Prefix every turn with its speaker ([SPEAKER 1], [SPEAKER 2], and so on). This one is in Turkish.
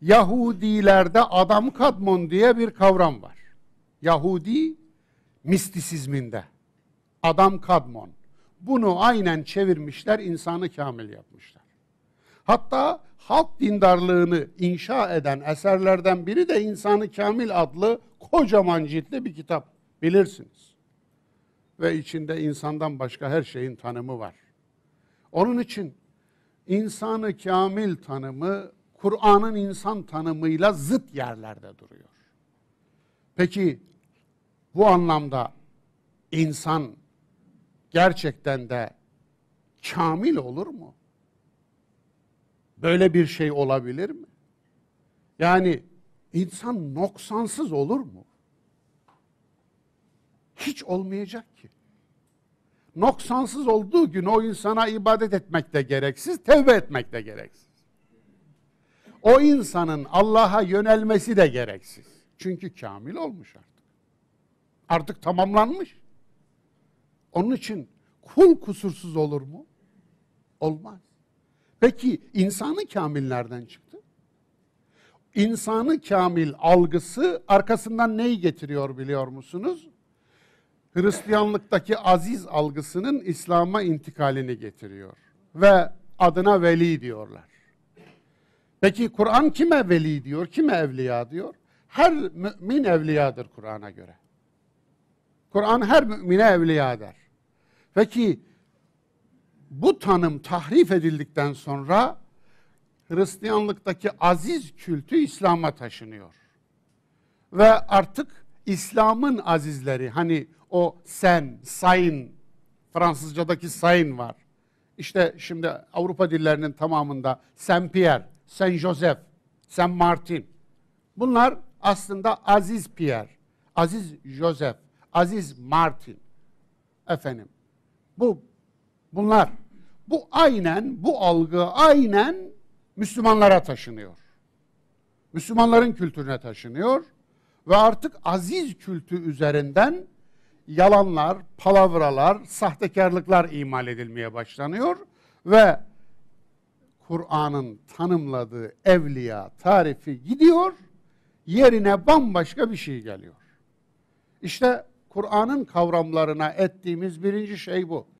[SPEAKER 1] Yahudilerde adam kadmon diye bir kavram var. Yahudi mistisizminde. Adam kadmon. Bunu aynen çevirmişler, insanı kamil yapmışlar. Hatta halk dindarlığını inşa eden eserlerden biri de İnsanı Kamil adlı kocaman ciltli bir kitap. Bilirsiniz. Ve içinde insandan başka her şeyin tanımı var. Onun için insanı kamil tanımı Kur'an'ın insan tanımıyla zıt yerlerde duruyor. Peki bu anlamda insan gerçekten de kamil olur mu? Böyle bir şey olabilir mi? Yani insan noksansız olur mu? Hiç olmayacak ki. Noksansız olduğu gün o insana ibadet etmek de gereksiz, tevbe etmek de gereksiz o insanın Allah'a yönelmesi de gereksiz. Çünkü kamil olmuş artık. Artık tamamlanmış. Onun için kul kusursuz olur mu? Olmaz. Peki insanı kamil nereden çıktı? İnsanı kamil algısı arkasından neyi getiriyor biliyor musunuz? Hristiyanlıktaki aziz algısının İslam'a intikalini getiriyor. Ve adına veli diyorlar. Peki Kur'an kime veli diyor, kime evliya diyor? Her mümin evliyadır Kur'an'a göre. Kur'an her mümine evliya der. Peki bu tanım tahrif edildikten sonra Hristiyanlıktaki aziz kültü İslam'a taşınıyor. Ve artık İslam'ın azizleri hani o sen, sayın, Fransızcadaki sayın var. İşte şimdi Avrupa dillerinin tamamında Saint Pierre, Saint Joseph, Saint Martin. Bunlar aslında Aziz Pierre, Aziz Joseph, Aziz Martin. Efendim. Bu bunlar bu aynen bu algı aynen Müslümanlara taşınıyor. Müslümanların kültürüne taşınıyor ve artık aziz kültü üzerinden yalanlar, palavralar, sahtekarlıklar imal edilmeye başlanıyor ve Kur'an'ın tanımladığı evliya tarifi gidiyor, yerine bambaşka bir şey geliyor. İşte Kur'an'ın kavramlarına ettiğimiz birinci şey bu.